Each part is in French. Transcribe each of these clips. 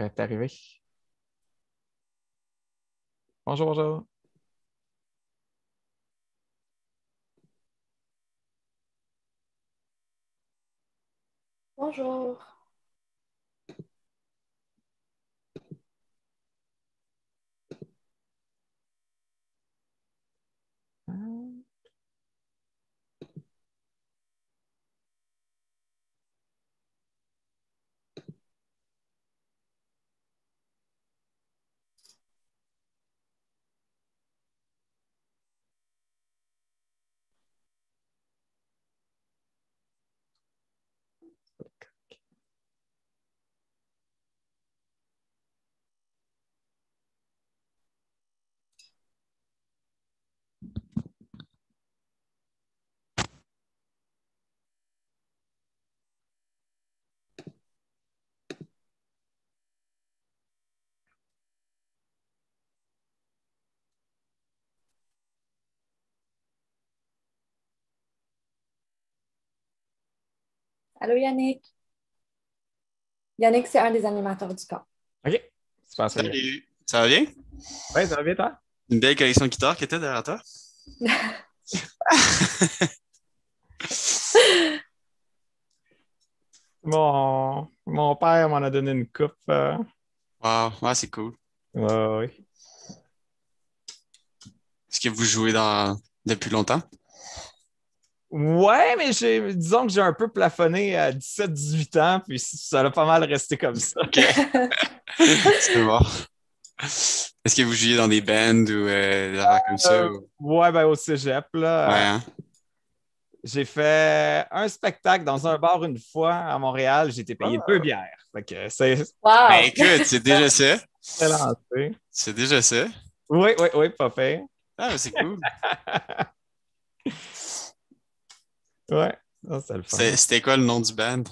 Euh, est arrivé. Bonjour, bonjour. Bonjour. Allô Yannick. Yannick, c'est un des animateurs du camp. OK. ça, Salut. ça va bien? Oui, ça va bien, toi? Une belle collection de guitare qui était derrière toi. mon, mon père m'en a donné une coupe. Euh. Wow, c'est cool. Ouais, oui. Est-ce que vous jouez depuis longtemps? Ouais, mais j'ai, disons que j'ai un peu plafonné à 17-18 ans, puis ça a pas mal resté comme ça. Est-ce que vous jouiez dans des bands ou euh, comme ça? Euh, ouais, ben au cégep, là. Hein? J'ai fait un spectacle dans un bar une fois à Montréal. J'ai été payé deux ah. bières. c'est... Wow. Ben, écoute, c'est déjà ça. C'est C'est déjà ça. Oui, oui, oui, pas fait. Ah, c'est cool. Ouais, c'était le fun. C'était quoi le nom du band?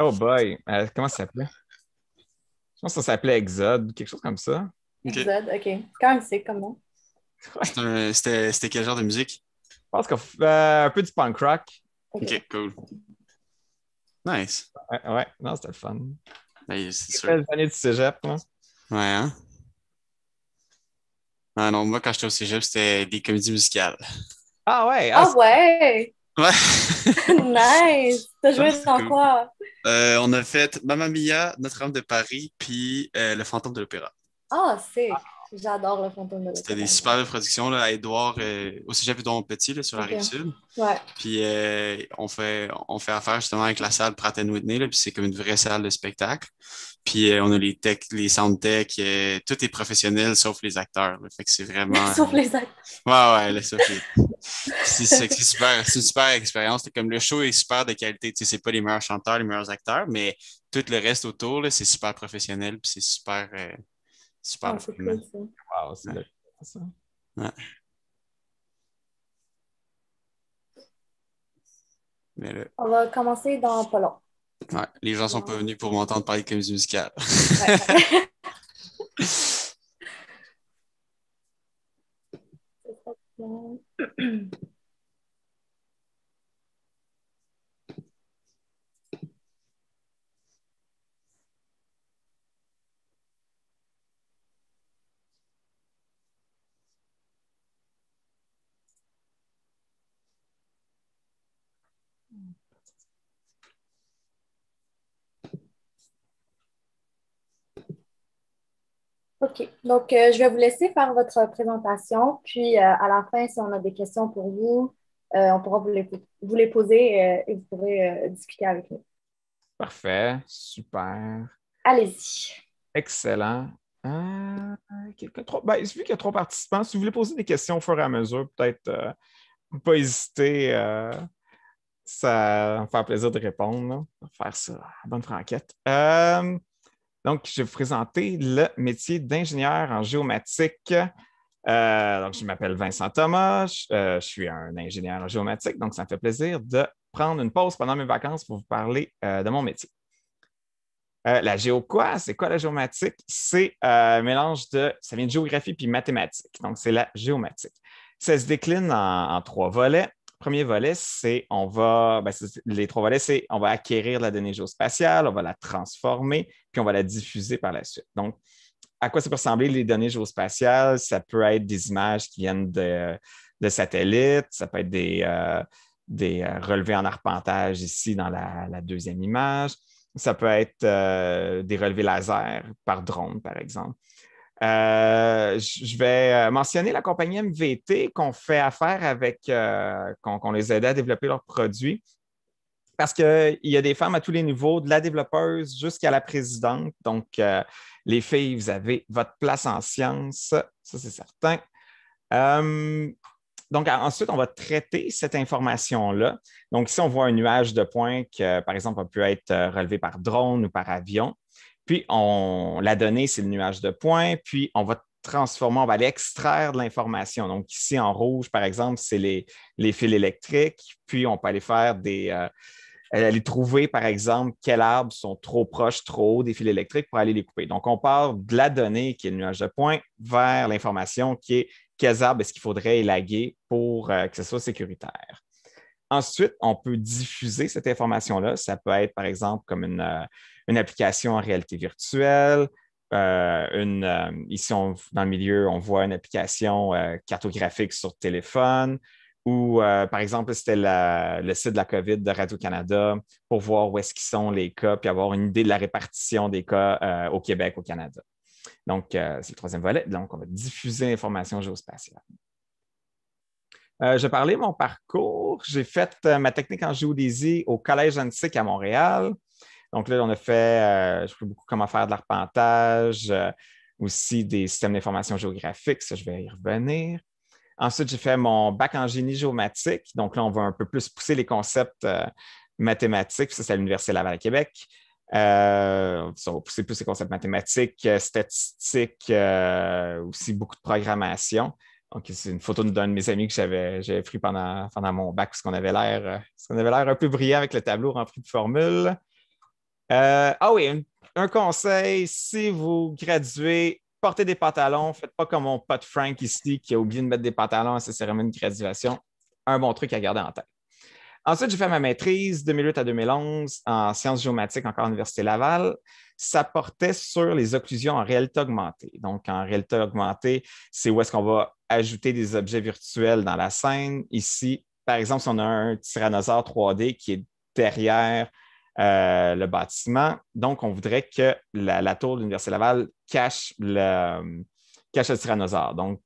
Oh boy, euh, comment ça s'appelait? Je pense que ça s'appelait Exode, quelque chose comme ça. Exode, ok. Quand c'est comment? Ouais. C'était quel genre de musique? Je pense qu'un euh, peu du punk rock. Ok, cool. Nice. Ouais, non, c'était le fun. C'était ben, c'est sûr. du cégep, non? Hein. Ouais, hein? Ah non, moi, quand j'étais au cégep, c'était des comédies musicales. Ah ouais! ah, ah ouais! Ouais. nice. T'as joué sans quoi? Euh, on a fait Mamma Mia, Notre-Dame de Paris, puis euh, Le Fantôme de l'Opéra. Ah, c'est. Ah. J'adore le fantôme de l'opéra. C'était des superbes productions là, à Édouard, euh, Aussi au sujet ton Petit, sur la rive sud. Ouais. Puis euh, on, fait, on fait affaire justement avec la salle Pratt Whitney, puis c'est comme une vraie salle de spectacle. Puis euh, on a les tech, les sound tech, tout est professionnel sauf les acteurs. fait c'est vraiment. sauf les acteurs. Ouais, ouais, c'est, super, c'est une super expérience. Comme le show est super de qualité. Tu sais, c'est pas les meilleurs chanteurs, les meilleurs acteurs, mais tout le reste autour, là, c'est super professionnel, puis c'est super. Super. Ah, cool, ça. Wow, c'est ouais. ça. Ouais. Mais là... On va commencer dans pas long. Ouais, les gens sont pas venus pour m'entendre parler de comédie musicale. OK. Donc, euh, je vais vous laisser faire votre présentation. Puis, euh, à la fin, si on a des questions pour vous, euh, on pourra vous les, poser et vous pourrez discuter avec nous. Parfait. Super. Allez-y. Excellent. Il ben, vu qu'il y a trois participants, si vous voulez poser des questions au fur et à mesure, peut-être pas hésiter. ça va me faire plaisir de répondre. faire ça. Bonne franquette. Donc, je vais vous présenter le métier d'ingénieur en géomatique. Euh, donc, je m'appelle Vincent Thomas, euh, je, suis un ingénieur en géomatique, donc ça me fait plaisir de prendre une pause pendant mes vacances pour vous parler euh, de mon métier. la géo quoi? C'est quoi la géomatique? C'est un mélange de, ça vient de géographie puis mathématiques, donc c'est la géomatique. Ça se décline en trois volets premier volet, c'est on va, ben, les trois volets, c'est on va acquérir la donnée géospatiale, on va la transformer, puis on va la diffuser par la suite. Donc, à quoi ça peut ressembler les données géospatiales? Ça peut être des images qui viennent de, satellites, ça peut être des, euh, euh, relevés en arpentage ici dans la, deuxième image, ça peut être euh, des relevés laser par drone, par exemple. Euh, je vais euh, mentionner la compagnie MVT qu'on fait affaire avec, euh, qu'on les aide à développer leurs produits. Parce qu'il y a des femmes à tous les niveaux, de la développeuse jusqu'à la présidente. Donc, les filles, vous avez votre place en science, ça c'est certain. donc, ensuite, on va traiter cette information-là. Donc, si on voit un nuage de points qui, par exemple, a pu être relevé par drone ou par avion, puis, on, la donnée, c'est le nuage de points. Puis, on va transformer, on va aller extraire de l'information. Donc, ici, en rouge, par exemple, c'est les, fils électriques. Puis, on peut aller faire des. Euh, aller trouver, par exemple, quels arbres sont trop proches, trop hauts des fils électriques pour aller les couper. Donc, on part de la donnée, qui est le nuage de points, vers l'information qui est quels arbres est-ce qu'il faudrait élaguer pour euh, que ce soit sécuritaire. Ensuite, on peut diffuser cette information-là. Ça peut être, par exemple, comme une, euh, une application en réalité virtuelle, euh, une, euh, ici, dans le milieu, on voit une application euh, cartographique sur téléphone ou, par exemple, c'était le site de la COVID de Radio-Canada pour voir où est-ce qu'ils sont les cas, puis avoir une idée de la répartition des cas au Québec, au Canada. Donc, c'est le troisième volet. Donc, on va diffuser l'information géospatiale. je parlais de mon parcours. J'ai fait ma technique en géodésie au Collège Antique à Montréal. Donc là, on a fait, euh, je sais beaucoup comment faire de l'arpentage, euh, aussi des systèmes d'information géographique, ça, je vais y revenir. Ensuite, j'ai fait mon bac en génie géomatique. Donc là, on va un peu plus pousser les concepts euh, mathématiques. Ça, c'est à l'Université Laval à Québec. on va pousser plus les concepts mathématiques, statistiques, aussi beaucoup de programmation. Donc, c'est une photo d'un de mes amis que j'avais, pris pendant, mon bac, parce qu'on avait l'air, qu'on avait l'air un peu brillant avec le tableau rempli de formules. Euh, ah oui, un, conseil, si vous graduez, portez des pantalons. Faites pas comme mon pote Frank ici qui a oublié de mettre des pantalons à sa cérémonie de graduation. Un bon truc à garder en tête. Ensuite, j'ai fait ma maîtrise 2008 à 2011 en sciences géomatiques, encore à l'Université Laval. Ça portait sur les occlusions en réalité augmentée. Donc, en réalité augmentée, c'est où est-ce qu'on va ajouter des objets virtuels dans la scène. Ici, par exemple, si on a un tyrannosaure 3D qui est derrière euh, le bâtiment. Donc, on voudrait que la, tour de l'Université Laval cache le, cache le tyrannosaure. Donc,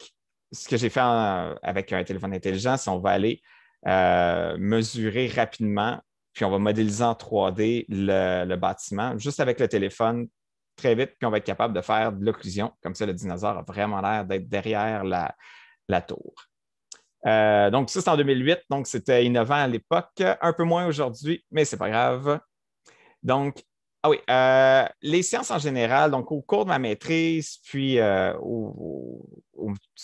ce que j'ai fait avec un téléphone intelligent, c'est qu'on va aller euh, mesurer rapidement, puis on va modéliser en 3D le, bâtiment, juste avec le téléphone, très vite, puis on va être capable de faire de l'occlusion. Comme ça, le dinosaure a vraiment l'air d'être derrière la, tour. Euh, donc, ça, c'est en 2008, donc c'était innovant à l'époque, un peu moins aujourd'hui, mais c'est pas grave. Donc, ah oui, euh, les sciences en général, donc au cours de ma maîtrise, puis sur euh,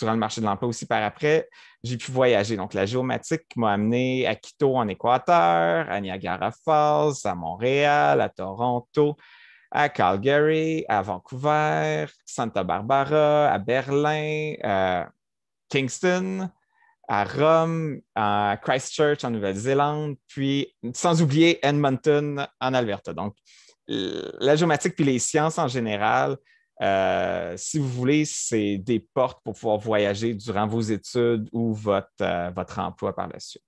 le marché de l'emploi aussi par après, j'ai pu voyager. Donc, la géomatique m'a amené à Quito en Équateur, à Niagara Falls, à Montréal, à Toronto, à Calgary, à Vancouver, Santa Barbara, à Berlin, à euh, Kingston, à Rome, à Christchurch en Nouvelle-Zélande, puis sans oublier Edmonton en Alberta. Donc, la géomatique puis les sciences en général, euh, si vous voulez, c'est des portes pour pouvoir voyager durant vos études ou votre, euh, emploi par la suite.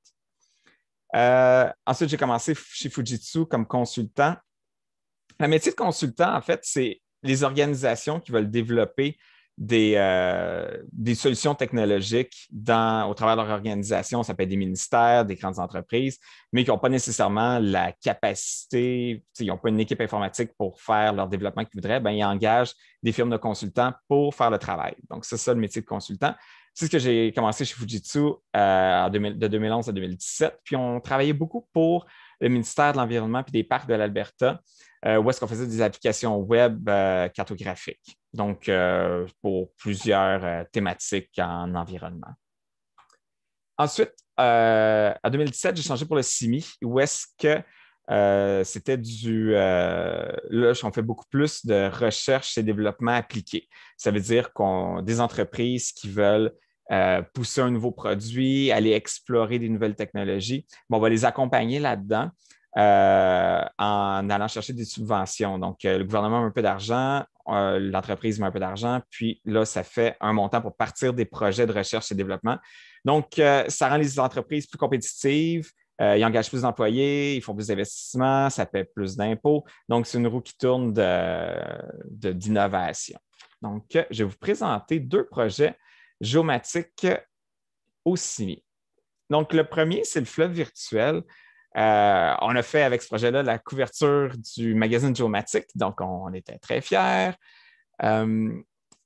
Euh, ensuite, j'ai commencé chez Fujitsu comme consultant. Le métier de consultant, en fait, c'est les organisations qui veulent développer euh, des, solutions technologiques au travers de leur organisation. Ça peut être des ministères, des grandes entreprises, mais qui n'ont pas nécessairement la capacité, ils n'ont pas une équipe informatique pour faire leur développement qu'ils voudraient, ben, ils engagent des firmes de consultants pour faire le travail. Donc, c'est ça le métier de consultant. C'est ce que j'ai commencé chez Fujitsu euh, de 2011 à 2017. Puis on travaillait beaucoup pour le ministère de l'Environnement puis des parcs de l'Alberta, euh, où est-ce qu'on faisait des applications web cartographiques donc euh, pour plusieurs euh, thématiques en environnement. Ensuite, euh, en 2017, j'ai changé pour le CIMI, où est-ce que c'était du. là, on fait beaucoup plus de recherche et développement appliqué. Ça veut dire qu'on des entreprises qui veulent pousser un nouveau produit, aller explorer des nouvelles technologies. on va les accompagner là-dedans euh, en allant chercher des subventions. Donc, euh, le gouvernement met un peu d'argent, euh, l'entreprise met un peu d'argent, puis là, ça fait un montant pour partir des projets de recherche et développement. Donc, ça rend les entreprises plus compétitives, ils engagent plus d'employés, ils font plus d'investissements, ça paie plus d'impôts. Donc, c'est une roue qui tourne d'innovation. De, Donc, je vais vous présenter deux projets géomatiques aussi. Donc, le premier, c'est le fleuve virtuel. Euh, on a fait avec ce projet-là la couverture du magazine Geomatic, donc on, était très fiers. Euh,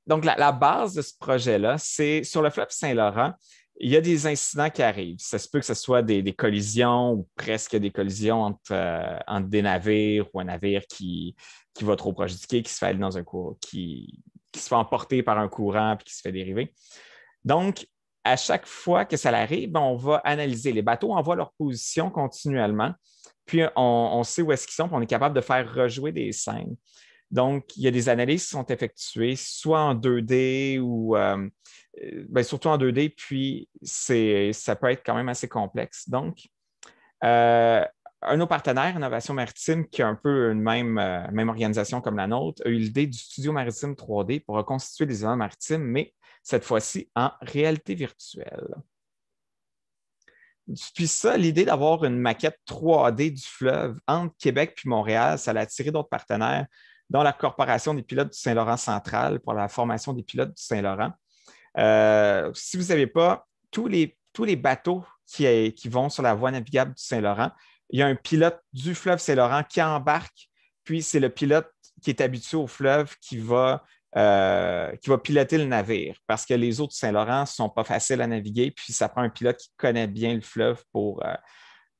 donc, la, base de ce projet-là, c'est sur le fleuve Saint-Laurent, il y a des incidents qui arrivent. Ça se peut que ce soit des, collisions ou presque des collisions entre, euh, entre, des navires ou un navire qui, qui va trop proche qui se fait dans un cours, qui, qui se fait emporter par un courant puis qui se fait dériver. Donc, à chaque fois que ça arrive, ben, on va analyser. Les bateaux on voit leur position continuellement, puis on, sait où est-ce qu'ils sont, puis on est capable de faire rejouer des scènes. Donc, il y a des analyses qui sont effectuées, soit en 2D ou euh, euh, ben, surtout en 2D, puis ça peut être quand même assez complexe. Donc, euh, un de nos partenaires, Innovation Maritime, qui est un peu une même, même organisation comme la nôtre, a eu l'idée du studio maritime 3D pour reconstituer des éléments maritimes, mais cette fois-ci en réalité virtuelle. Puis ça, l'idée d'avoir une maquette 3D du fleuve entre Québec puis Montréal, ça a attiré d'autres partenaires, dont la Corporation des pilotes du Saint-Laurent central pour la formation des pilotes du Saint-Laurent. Euh, si vous ne savez pas, tous les, tous les bateaux qui, vont sur la voie navigable du Saint-Laurent, il y a un pilote du fleuve Saint-Laurent qui embarque, puis c'est le pilote qui est habitué au fleuve qui va euh, qui va piloter le navire parce que les eaux de Saint-Laurent ne sont pas faciles à naviguer, puis ça prend un pilote qui connaît bien le fleuve pour, euh,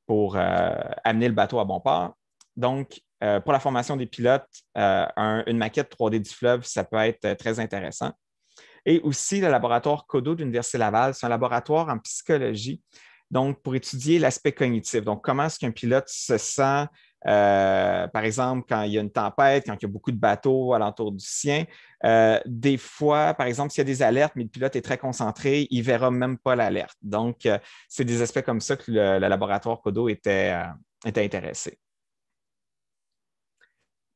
euh, amener le bateau à bon port. Donc, pour la formation des pilotes, une maquette 3D du fleuve, ça peut être très intéressant. Et aussi, le laboratoire Codo de l'Université Laval, c'est un laboratoire en psychologie, donc pour étudier l'aspect cognitif. Donc, comment est-ce qu'un pilote se sent euh, par exemple, quand il y a une tempête, quand il y a beaucoup de bateaux alentour du sien, euh, des fois, par exemple, s'il y a des alertes, mais le pilote est très concentré, il ne verra même pas l'alerte. Donc, euh, c'est des aspects comme ça que le, laboratoire Codo était, intéressé.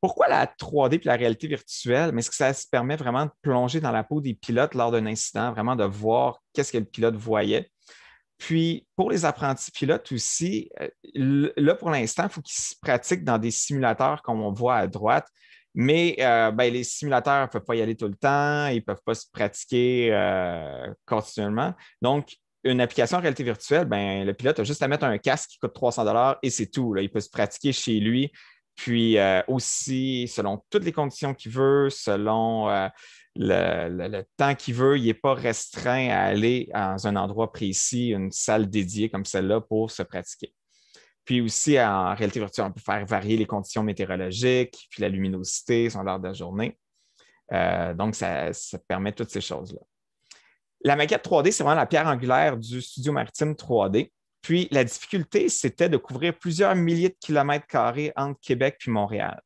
Pourquoi la 3D et la réalité virtuelle? Mais ce que ça se permet vraiment de plonger dans la peau des pilotes lors d'un incident, vraiment de voir qu'est-ce que le pilote voyait. Puis pour les apprentis pilotes aussi, euh, là pour l'instant, il faut qu'ils se pratiquent dans des simulateurs comme on voit à droite. Mais euh, ben, les simulateurs ne peuvent pas y aller tout le temps, ils ne peuvent pas se pratiquer euh, continuellement. Donc, une application en réalité virtuelle, ben, le pilote a juste à mettre un casque qui coûte 300 et c'est tout. Il peut se pratiquer chez lui. Puis aussi, selon toutes les conditions qu'il veut, selon le, temps qu'il veut, il n'est pas restreint à aller dans un endroit précis, une salle dédiée comme celle-là pour se pratiquer. Puis aussi, en réalité virtuelle, on peut faire varier les conditions météorologiques, puis la luminosité, son l'heure de la journée. Euh, donc, ça, ça, permet toutes ces choses-là. La maquette 3D, c'est vraiment la pierre angulaire du studio maritime 3D. Puis, la difficulté, c'était de couvrir plusieurs milliers de kilomètres carrés entre Québec puis Montréal.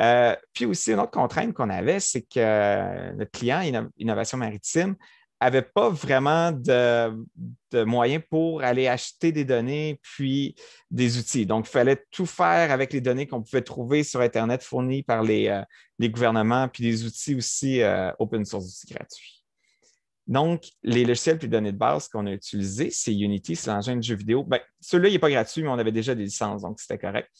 Euh, puis aussi, une autre contrainte qu'on avait, c'est que euh, notre client, Innovation Maritime, n'avait pas vraiment de, moyens pour aller acheter des données puis des outils. Donc, il fallait tout faire avec les données qu'on pouvait trouver sur Internet fournies par les, euh, gouvernements puis des outils aussi open source, aussi gratuits. Donc, les logiciels puis données de base qu'on a utilisés, c'est Unity, c'est l'engin de jeu vidéo. Ben, celui-là, il n'est pas gratuit, mais on avait déjà des licences, donc c'était correct.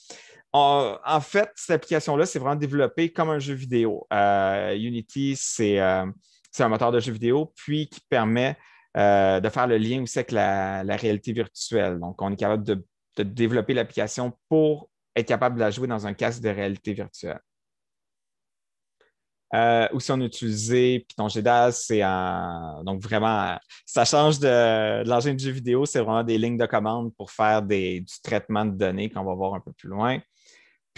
Euh, en fait, cette application-là, c'est vraiment développée comme un jeu vidéo. Euh, Unity, euh, c'est un moteur de jeu vidéo, puis qui permet de faire le lien aussi avec la, réalité virtuelle. Donc, on est capable de, développer l'application pour être capable de la jouer dans un casque de réalité virtuelle. ou si on utilisait Python GDAS, c'est donc vraiment, ça change de, l'engin de jeu vidéo, c'est vraiment des lignes de commande pour faire du traitement de données qu'on va voir un peu plus loin.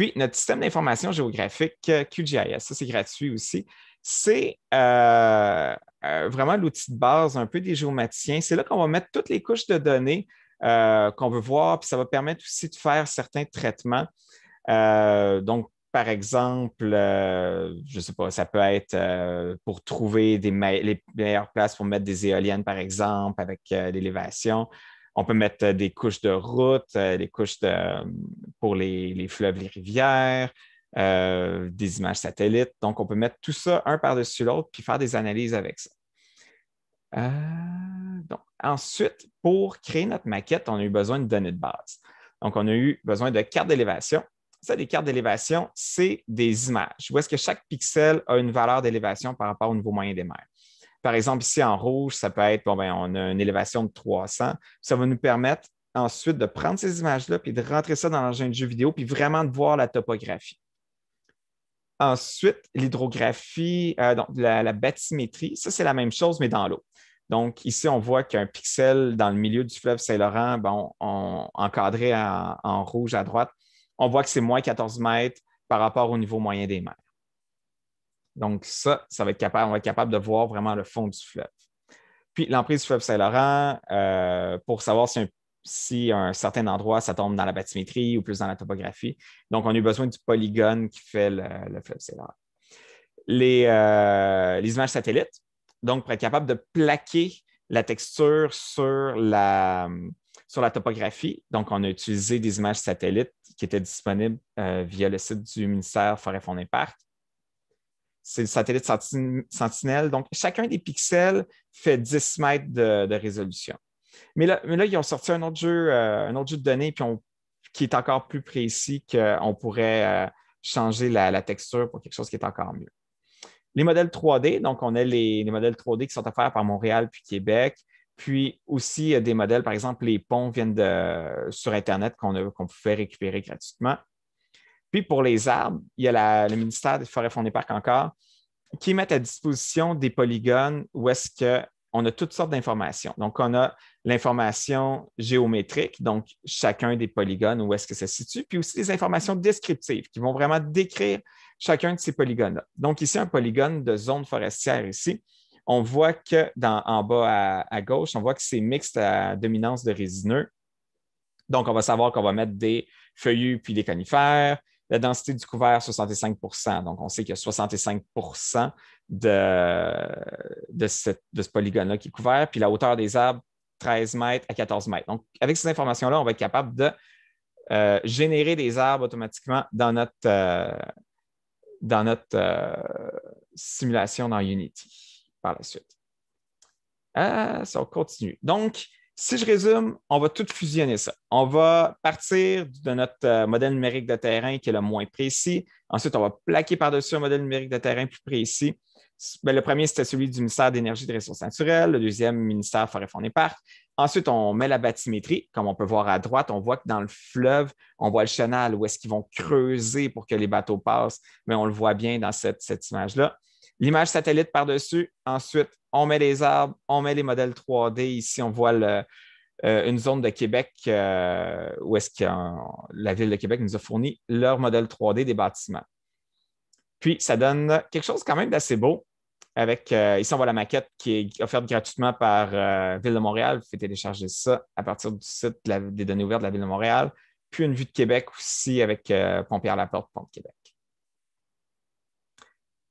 Puis notre système d'information géographique euh, QGIS, ça c'est gratuit aussi. C'est euh, euh, vraiment l'outil de base un peu des géomaticiens. C'est là qu'on va mettre toutes les couches de données qu'on veut voir, puis ça va permettre aussi de faire certains traitements. donc, par exemple, je ne sais pas, ça peut être pour trouver les meilleures places pour mettre des éoliennes, par exemple, avec l'élévation. On peut mettre euh, des couches de route, euh, des couches de, euh, pour les, fleuves, les rivières, des images satellites. Donc, on peut mettre tout ça un par-dessus l'autre puis faire des analyses avec ça. ensuite, pour créer notre maquette, on a eu besoin de données de base. Donc, on a eu besoin de cartes d'élévation. Ça, des cartes d'élévation, c'est des images où est-ce que chaque pixel a une valeur d'élévation par rapport au niveau moyen des mers. Par exemple, ici en rouge, ça peut être, bon, ben, on a une élévation de 300. Ça va nous permettre ensuite de prendre ces images-là puis de rentrer ça dans l'engin de jeu vidéo puis vraiment de voir la topographie. Ensuite, l'hydrographie, euh, la, bathymétrie, ça c'est la même chose mais dans l'eau. Donc, ici, on voit qu'un pixel dans le milieu du fleuve Saint-Laurent, bon, encadré en, en, rouge à droite, on voit que c'est moins 14 mètres par rapport au niveau moyen des mers. Donc, ça, ça va être capable, on va être capable de voir vraiment le fond du fleuve. Puis, l'emprise du fleuve Saint-Laurent, euh, pour savoir si un, certain endroit, ça tombe dans la bathymétrie ou plus dans la topographie. Donc, on a eu besoin du polygone qui fait le, fleuve Saint-Laurent. Euh, les, images satellites, donc pour être capable de plaquer la texture sur la, topographie. Donc, on a utilisé des images satellites qui étaient disponibles euh, via le site du ministère Forêt fond c'est le satellite Sentinelle. Donc, chacun des pixels fait 10 mètres de, résolution. Mais là, ils ont sorti un autre jeu, euh, un autre de données qui est encore plus précis qu'on pourrait euh, changer la, texture pour quelque chose qui est encore mieux. Les modèles 3D, donc on a les, modèles 3D qui sont offerts par Montréal puis Québec. Puis aussi, il y a des modèles, par exemple, les ponts viennent de, sur Internet qu'on peut pouvait récupérer gratuitement. Puis pour les arbres, il y a le ministère des Forêts Fondées Parcs encore qui met à disposition des polygones où est-ce qu'on a toutes sortes d'informations. Donc, on a l'information géométrique, donc chacun des polygones, où est-ce que ça se situe, puis aussi des informations descriptives qui vont vraiment décrire chacun de ces polygones-là. Donc, ici, un polygone de zone forestière ici. On voit que en bas à gauche, on voit que c'est mixte à dominance de résineux. Donc, on va savoir qu'on va mettre des feuillus puis des conifères, la densité du couvert, 65 Donc, on sait qu'il y a 65 de, ce polygone-là qui est couvert. Puis la hauteur des arbres, 13 mètres à 14 mètres. Donc, avec ces informations-là, on va être capable de euh, générer des arbres automatiquement dans notre, euh, dans notre euh, simulation dans Unity par la suite. ça, on continue. Donc, si je résume, on va tout fusionner ça. On va partir de notre euh, modèle numérique de terrain qui est le moins précis. Ensuite, on va plaquer par-dessus un modèle numérique de terrain plus précis. Ben, le premier, c'était celui du ministère d'Énergie et des Ressources naturelles. Le deuxième, ministère Forêt, Fonds et parc. Ensuite, on met la bathymétrie. Comme on peut voir à droite, on voit que dans le fleuve, on voit le chenal où est-ce qu'ils vont creuser pour que les bateaux passent, mais on le voit bien dans cette image-là. L'image satellite par-dessus. Ensuite, on met les arbres, on met les modèles 3D. Ici, on voit euh, une zone de Québec euh, où est-ce que euh, la ville de Québec nous a fourni leur modèle 3D des bâtiments. Puis, ça donne quelque chose quand même d'assez beau. Avec, ici, on voit la maquette qui est offerte gratuitement par Ville de Montréal. Vous pouvez télécharger ça à partir du site des données ouvertes de la Ville de Montréal. Puis une vue de Québec aussi avec Pompière-Laporte, Pont de Québec.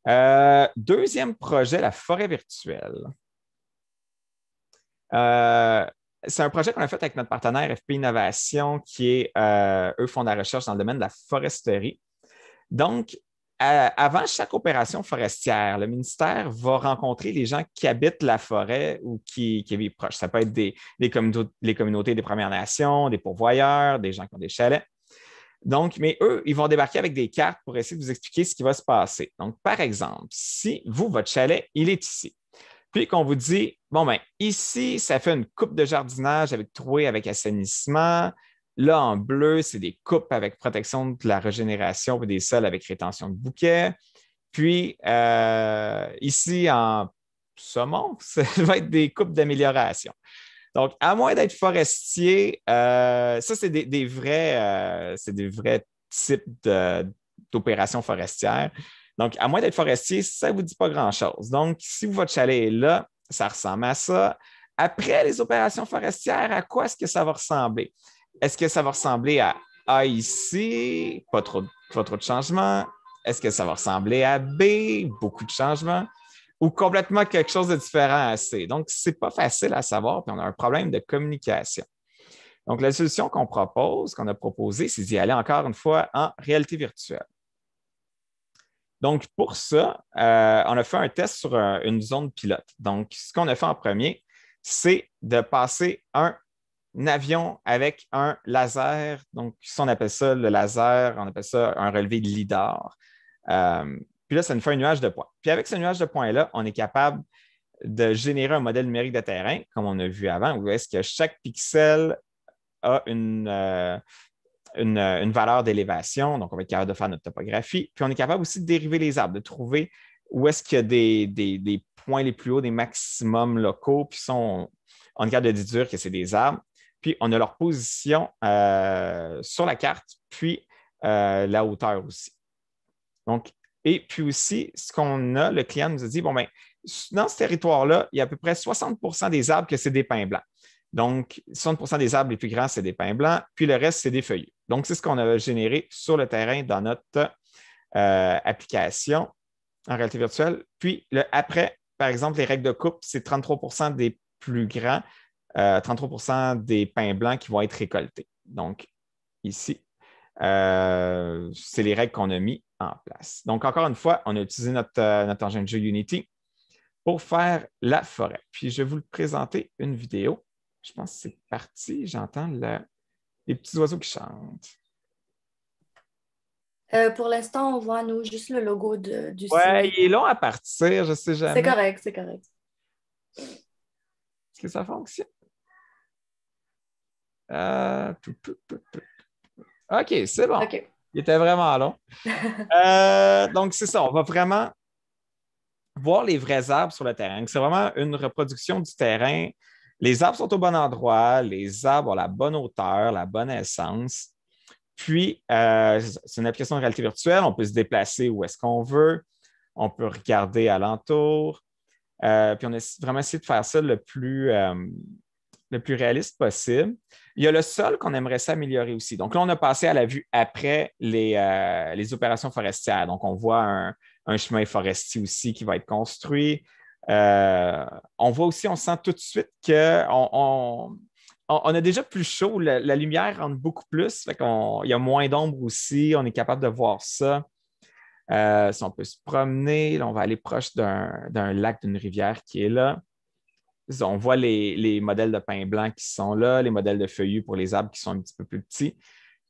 Euh, deuxième projet, la forêt virtuelle. Euh, c'est un projet qu'on a fait avec notre partenaire FP Innovation, qui est, euh, eux, font de la recherche dans le domaine de la foresterie. Donc, avant chaque opération forestière, le ministère va rencontrer les gens qui habitent la forêt ou qui, vivent proche. Ça peut être des, les communautés des Premières Nations, des pourvoyeurs, des gens qui ont des chalets. Donc, mais eux, ils vont débarquer avec des cartes pour essayer de vous expliquer ce qui va se passer. Donc, par exemple, si vous, votre chalet, il est ici, puis qu'on vous dit, bon, ben ici, ça fait une coupe de jardinage avec trouée, avec assainissement. Là, en bleu, c'est des coupes avec protection de la régénération ou des sols avec rétention de bouquets. Puis, euh, ici, en saumon, ça va être des coupes d'amélioration. Donc, à moins d'être forestier, euh, ça, c'est des, vrais, euh, c'est des vrais types d'opérations forestières. Donc, à moins d'être forestier, ça ne vous dit pas grand-chose. Donc, si votre chalet est là, ça ressemble à ça. Après les opérations forestières, à quoi est-ce que ça va ressembler? Est-ce que ça va ressembler à A ici, pas pas trop de changements? Est-ce que ça va ressembler à B, beaucoup de changements? ou complètement quelque chose de différent à C. Donc, ce n'est pas facile à savoir, puis on a un problème de communication. Donc, la solution qu'on propose, qu'on a proposée, c'est d'y aller encore une fois en réalité virtuelle. Donc, pour ça, euh, on a fait un test sur une zone pilote. Donc, ce qu'on a fait en premier, c'est de passer un avion avec un laser. Donc, si on appelle ça le laser, on appelle ça un relevé de LIDAR. Euh, puis là, ça nous fait un nuage de points. Puis avec ce nuage de points-là, on est capable de générer un modèle numérique de terrain, comme on a vu avant, où est-ce que chaque pixel a une, euh, euh, une, valeur d'élévation. Donc, on va être capable de faire notre topographie. Puis on est capable aussi de dériver les arbres, de trouver où est-ce qu'il y a des, points les plus hauts, des maximums locaux. Puis sont on, est capable de déduire que c'est des arbres. Puis on a leur position euh, sur la carte, puis la hauteur aussi. Donc, et puis aussi, ce qu'on a, le client nous a dit, bon, ben, dans ce territoire-là, il y a à peu près 60 des arbres que c'est des pins blancs. Donc, 60 des arbres les plus grands, c'est des pins blancs, puis le reste, c'est des feuillus. Donc, c'est ce qu'on a généré sur le terrain dans notre euh, application en réalité virtuelle. Puis, après, par exemple, les règles de coupe, c'est 33 des plus grands, 33 euh, des pins blancs qui vont être récoltés. Donc, ici, euh, c'est les règles qu'on a mis en place. Donc, encore une fois, on a utilisé notre, euh, engin de jeu Unity pour faire la forêt. Puis, je vais vous présenter une vidéo. Je pense que c'est parti. J'entends les petits oiseaux qui chantent. Euh, pour l'instant, on voit, nous, juste le logo du Ouais, il est long à partir, je ne sais jamais. C'est correct, c'est correct. Est-ce que ça fonctionne? Euh... OK, c'est bon. Il était vraiment long. Euh, donc, c'est ça. On va vraiment voir les vrais arbres sur le terrain. C'est vraiment une reproduction du terrain. Les arbres sont au bon endroit, les arbres ont la bonne hauteur, la bonne essence. Puis, euh, c'est une application de réalité virtuelle. On peut se déplacer où est-ce qu'on veut. On peut regarder alentour. Euh, puis, on a vraiment essayé de faire ça le plus le plus réaliste possible. Il y a le sol qu'on aimerait s'améliorer aussi. Donc là, on a passé à la vue après les, euh, opérations forestières. Donc, on voit un, chemin forestier aussi qui va être construit. Euh, on voit aussi, on sent tout de suite qu'on on, a déjà plus chaud, la, lumière rentre beaucoup plus, il y a moins d'ombre aussi, on est capable de voir ça. Euh, si on peut se promener, on va aller proche d'un lac, d'une rivière qui est là on voit les, modèles de pain blanc qui sont là, les modèles de feuillus pour les arbres qui sont un petit peu plus petits.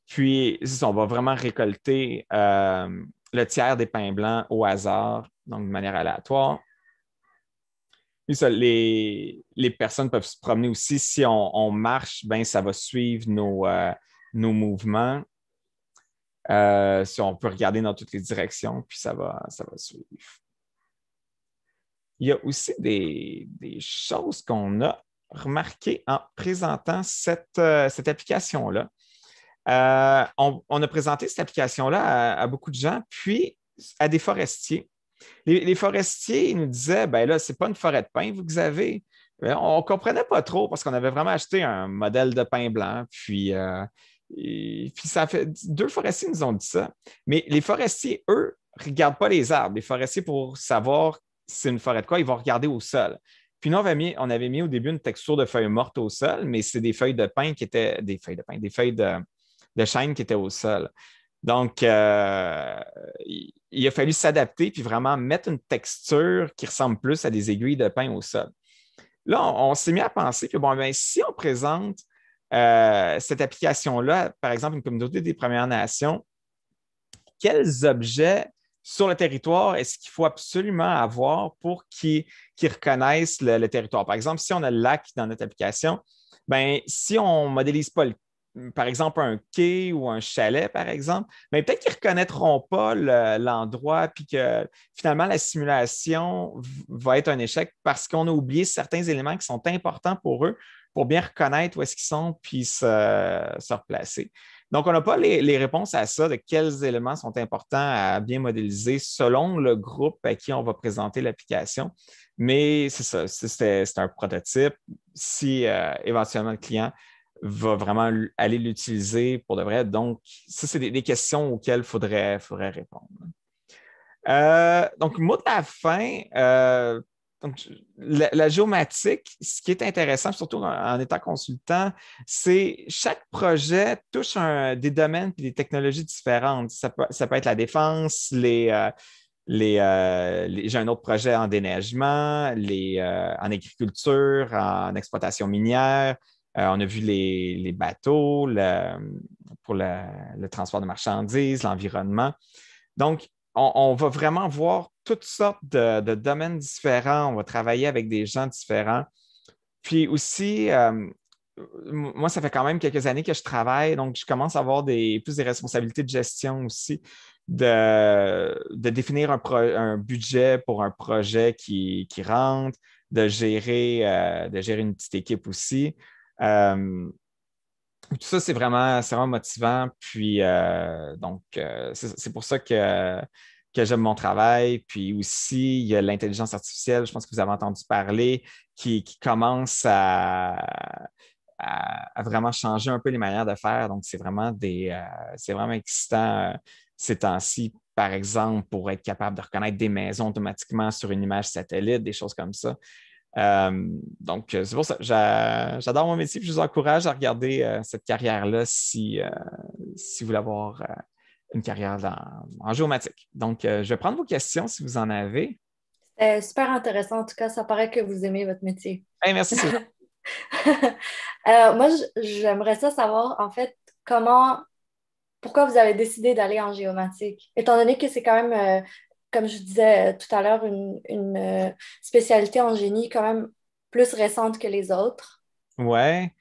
Puis, on va vraiment récolter euh, le tiers des pains blancs au hasard, donc de manière aléatoire. les, personnes peuvent se promener aussi. Si on, marche, ben, ça va suivre nos, euh, mouvements. Euh, si on peut regarder dans toutes les directions, puis ça va suivre il y a aussi des, choses qu'on a remarquées en présentant cette, euh, application-là. Euh, on, a présenté cette application-là à, beaucoup de gens, puis à des forestiers. Les, forestiers nous disaient ben là, ce n'est pas une forêt de pain vous, que avez. Ben, on ne comprenait pas trop parce qu'on avait vraiment acheté un modèle de pain blanc, euh, puis, ça fait deux forestiers nous ont dit ça. Mais les forestiers, eux, ne regardent pas les arbres. Les forestiers, pour savoir c'est une forêt de quoi? Ils vont regarder au sol. Puis nous, on avait, mis, au début une texture de feuilles mortes au sol, mais c'est des feuilles de pin qui étaient des feuilles de pin, des feuilles de, de chêne qui étaient au sol. Donc, euh, il a fallu s'adapter puis vraiment mettre une texture qui ressemble plus à des aiguilles de pin au sol. Là, on, s'est mis à penser que bon, bien, si on présente euh, cette application-là, par exemple, une communauté des Premières Nations, quels objets sur le territoire est ce qu'il faut absolument avoir pour qu'ils reconnaissent le, territoire. Par exemple, si on a le lac dans notre application, ben, si on ne modélise pas, par exemple, un quai ou un chalet, par exemple, ben, peut-être qu'ils ne reconnaîtront pas l'endroit, puis que finalement, la simulation va être un échec parce qu'on a oublié certains éléments qui sont importants pour eux pour bien reconnaître où est-ce qu'ils sont puis se replacer. Donc, on n'a pas les, réponses à ça de quels éléments sont importants à bien modéliser selon le groupe à qui on va présenter l'application. Mais c'est ça, c'est un prototype. Si euh, éventuellement le client va vraiment aller l'utiliser pour de vrai. Donc, ça, c'est des, questions auxquelles il faudrait, répondre. Euh, donc, mot de la fin, euh, donc, la, géomatique, ce qui est intéressant, surtout en, étant consultant, c'est chaque projet touche des domaines et des technologies différentes. Ça peut, être la défense, euh, euh, les, j'ai un autre projet en déneigement, euh, en agriculture, en exploitation minière. on a vu les, bateaux pour le, transport de marchandises, l'environnement. Donc, on, on va vraiment voir toutes sortes de, domaines différents. On va travailler avec des gens différents. Puis aussi, euh, moi, ça fait quand même quelques années que je travaille, donc je commence à avoir des, plus des responsabilités de gestion aussi, de, définir un, budget pour un projet qui, rentre, de gérer, euh, de gérer une petite équipe aussi. Euh, tout ça, c'est vraiment, vraiment motivant. Puis, donc, c'est pour ça que que j'aime mon travail. Puis aussi, il y a l'intelligence artificielle, je pense que vous avez entendu parler, qui, commence à, vraiment changer un peu les manières de faire. Donc, c'est vraiment des euh, c'est vraiment excitant euh, ces temps-ci, par exemple, pour être capable de reconnaître des maisons automatiquement sur une image satellite, des choses comme ça. Euh, donc, c'est pour ça, j'adore mon métier, puis je vous encourage à regarder cette carrière-là si, si vous l'avoir une carrière en géomatique. Donc, euh, je vais prendre vos questions si vous en avez. C'est super intéressant. En tout cas, ça paraît que vous aimez votre métier. merci. Euh, moi, j'aimerais ça savoir, en fait, comment, pourquoi vous avez décidé d'aller en géomatique, étant donné que c'est quand même, euh, comme je disais tout à l'heure, une, une spécialité en génie quand même plus récente que les autres. Ouais.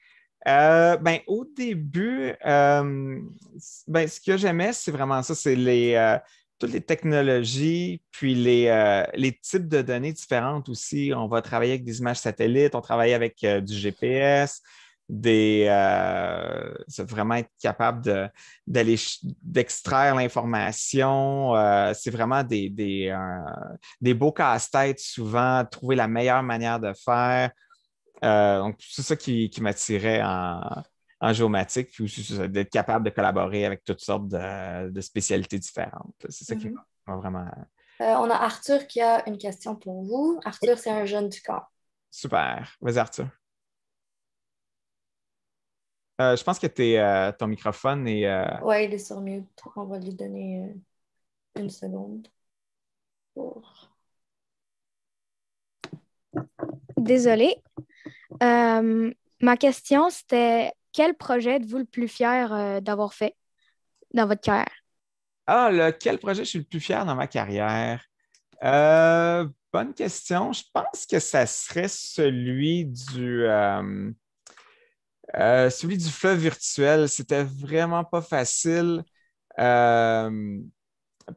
Euh, ben, au début, euh, ben, ce que j'aimais, c'est vraiment ça, c'est euh, toutes les technologies, puis les, types de données différentes aussi. On va travailler avec des images satellites, on travaille avec du GPS, des, vraiment être capable d'extraire l'information. c'est vraiment des, des, des beaux casse-têtes souvent, trouver la meilleure manière de faire. Euh, donc, c'est ça qui, m'attirait en, géomatique, d'être capable de collaborer avec toutes sortes de, spécialités différentes. C'est ça qui mhm. m'a vraiment. Euh, on a Arthur qui a une question pour vous. Arthur, c'est un jeune du corps. Super. Vas-y, Arthur. Euh, je pense que es, ton microphone est. Oui, il est sur mute. On va lui donner une seconde pour. Désolée. Euh, ma question, c'était quel projet êtes-vous le plus fier euh, d'avoir fait dans votre carrière? Ah, le, quel projet je suis le plus fier dans ma carrière? Euh, bonne question. Je pense que ça serait celui du. celui du fleuve virtuel, c'était vraiment pas facile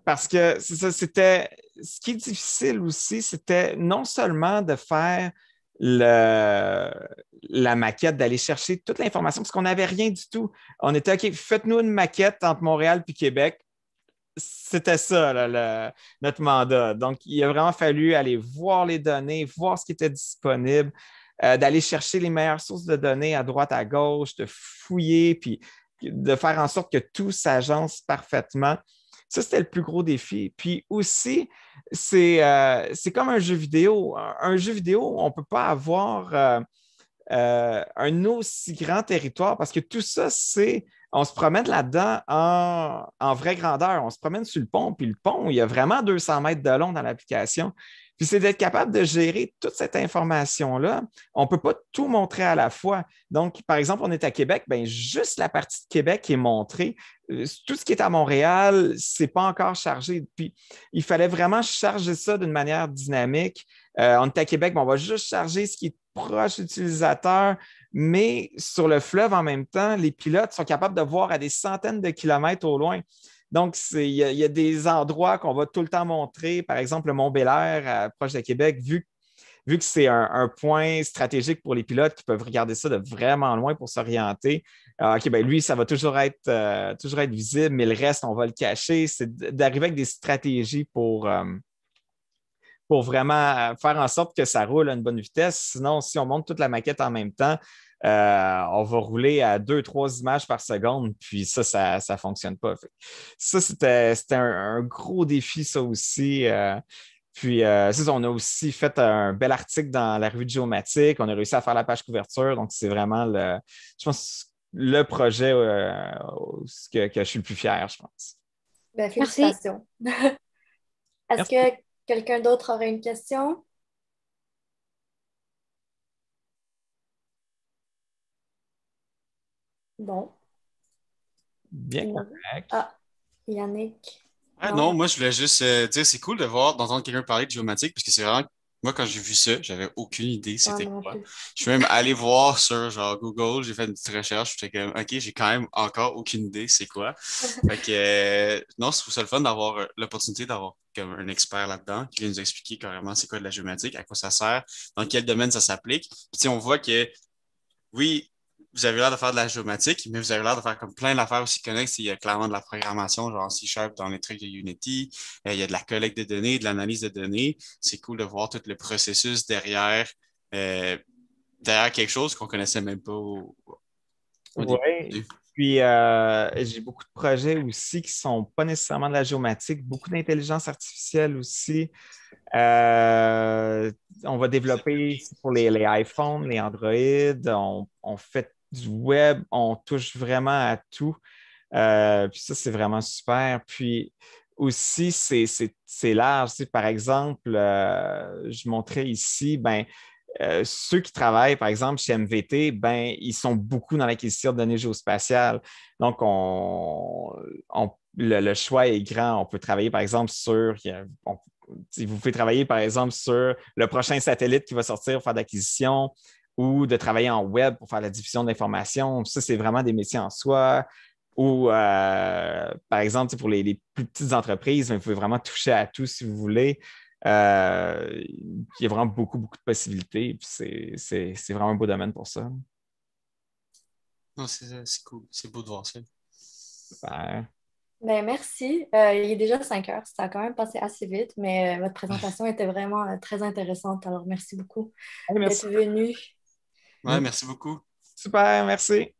parce que c'était ce qui est difficile aussi, c'était non seulement de faire la maquette, d'aller chercher toute l'information, parce qu'on n'avait rien du tout. On était OK, faites-nous une maquette entre Montréal puis Québec. C'était ça, notre mandat. Donc, il a vraiment fallu aller voir les données, voir ce qui était disponible, euh, d'aller chercher les meilleures sources de données à droite, à gauche, de fouiller, puis de faire en sorte que tout s'agence parfaitement. Ça, c'était le plus gros défi. Puis aussi, c'est euh, comme un jeu vidéo. Un, jeu vidéo, on ne peut pas avoir euh, euh, un aussi grand territoire parce que tout ça, c'est. On se promène là-dedans en, en, vraie grandeur. On se promène sur le pont, puis le pont, il y a vraiment 200 mètres de long dans l'application. Puis c'est d'être capable de gérer toute cette information-là. On ne peut pas tout montrer à la fois. Donc, par exemple, on est à Québec, bien, juste la partie de Québec est montrée. Euh, tout ce qui est à Montréal, ce n'est pas encore chargé. Puis, il fallait vraiment charger ça d'une manière dynamique. Euh, on est à Québec, on va juste charger ce qui est proche utilisateur, mais sur le fleuve en même temps, les pilotes sont capables de voir à des centaines de kilomètres au loin. Donc, il y, a des endroits qu'on va tout le temps montrer, par exemple le Mont Bélair, euh, proche de Québec, vu, que c'est un, point stratégique pour les pilotes qui peuvent regarder ça de vraiment loin pour s'orienter. Euh, OK, ben lui, ça va toujours être, euh, toujours être visible, mais le reste, on va le cacher. C'est d'arriver avec des stratégies pour, pour vraiment faire en sorte que ça roule à une bonne vitesse. Sinon, si on monte toute la maquette en même temps, euh, on va rouler à deux, trois images par seconde, puis ça, ça ne fonctionne pas. Ça, c'était un, gros défi, ça aussi. Euh. puis, euh, on a aussi fait un bel article dans la revue de Géomatique. On a réussi à faire la page couverture. Donc, c'est vraiment, le, je pense, le projet que, je suis le plus fier, je pense. Bien, Est-ce que quelqu'un d'autre aurait une question? Bon. Bien ah, Yannick. Ah non. moi je voulais juste euh, dire, c'est cool de voir, d'entendre quelqu'un parler de géomatique, parce que c'est vraiment moi, quand j'ai vu ça, j'avais aucune idée ah, c'était quoi. Je suis même allé voir sur genre Google, j'ai fait une petite recherche, comme OK, j'ai quand même encore aucune idée c'est quoi. fait que euh, non, c'est tout ça le fun d'avoir euh, l'opportunité d'avoir comme un expert là-dedans qui vient nous expliquer carrément c'est quoi de la géomatique, à quoi ça sert, dans quel domaine ça s'applique. Puis on voit que oui, vous avez l'air de faire de la géomatique, mais vous avez l'air de faire comme plein d'affaires aussi connexes. Il y a clairement de la programmation, genre C Sharp dans les trucs de Unity. Euh, il y a de la collecte de données, de l'analyse de données. C'est cool de voir tout le processus derrière, euh, derrière quelque chose qu'on ne connaissait même pas au, ouais. Puis, euh, j'ai beaucoup de projets aussi qui ne sont pas nécessairement de la géomatique, beaucoup d'intelligence artificielle aussi. on va développer pour les, les iPhones, les Android. On, on, fait du web, on touche vraiment à tout. Euh, puis ça, c'est vraiment super. Puis aussi, c'est large. par exemple, euh, je montrais ici, ben, euh, ceux qui travaillent, par exemple, chez MVT, ben, ils sont beaucoup dans l'acquisition de données géospatiales. Donc, le, choix est grand. On peut travailler, par exemple, sur. On, vous pouvez travailler, par exemple, sur le prochain satellite qui va sortir, faire d'acquisition ou de travailler en web pour faire la diffusion d'informations. Ça, c'est vraiment des métiers en soi. Ou, euh, par exemple, pour les, plus petites entreprises, ben, vous pouvez vraiment toucher à tout si vous voulez. Euh, il y a vraiment beaucoup, beaucoup de possibilités. C'est vraiment un beau domaine pour ça. c'est C'est beau de voir ça. Super. Ben, merci. Euh, il est déjà 5 heures. Ça a quand même passé assez vite, mais votre présentation était vraiment très intéressante. Alors, merci beaucoup ah, d'être venu. Ouais, mmh. merci beaucoup. Super, merci.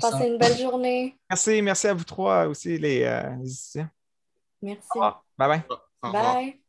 Passez une belle journée. Merci, merci à vous trois aussi, les, euh, les étudiants. Merci. Bye bye. Bye.